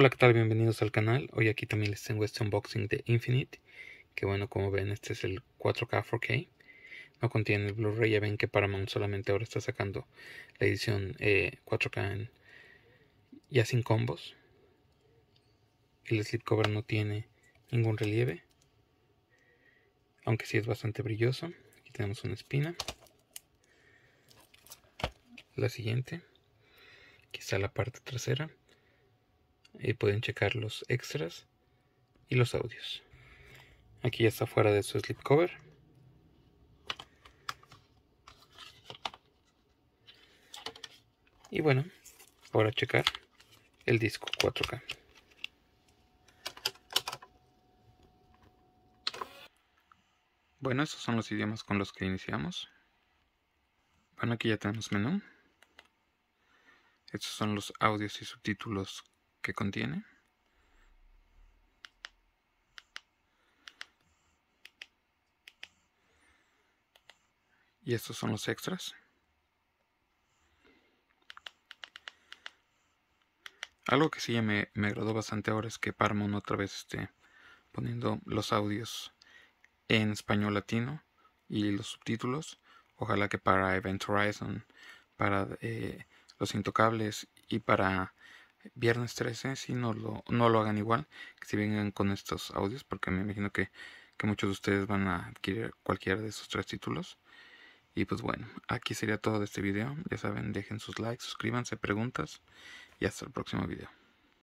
Hola, ¿qué tal? Bienvenidos al canal. Hoy aquí también les tengo este unboxing de Infinite. Que bueno, como ven, este es el 4K 4K. No contiene el Blu-ray. Ya ven que Paramount solamente ahora está sacando la edición 4K eh, ya sin combos. El slipcover no tiene ningún relieve. Aunque sí es bastante brilloso. Aquí tenemos una espina. La siguiente. Aquí está la parte trasera y pueden checar los extras y los audios. Aquí ya está fuera de su slipcover. Y bueno, ahora checar el disco 4K. Bueno, estos son los idiomas con los que iniciamos. Bueno, aquí ya tenemos menú. Estos son los audios y subtítulos contiene. Y estos son los extras. Algo que sí me, me agradó bastante ahora es que parmon otra vez esté poniendo los audios en español latino y los subtítulos. Ojalá que para Event Horizon, para eh, Los Intocables y para viernes 13, si no lo, no lo hagan igual, que si vengan con estos audios, porque me imagino que, que muchos de ustedes van a adquirir cualquiera de estos tres títulos. Y pues bueno, aquí sería todo de este video. Ya saben, dejen sus likes, suscríbanse, preguntas y hasta el próximo video.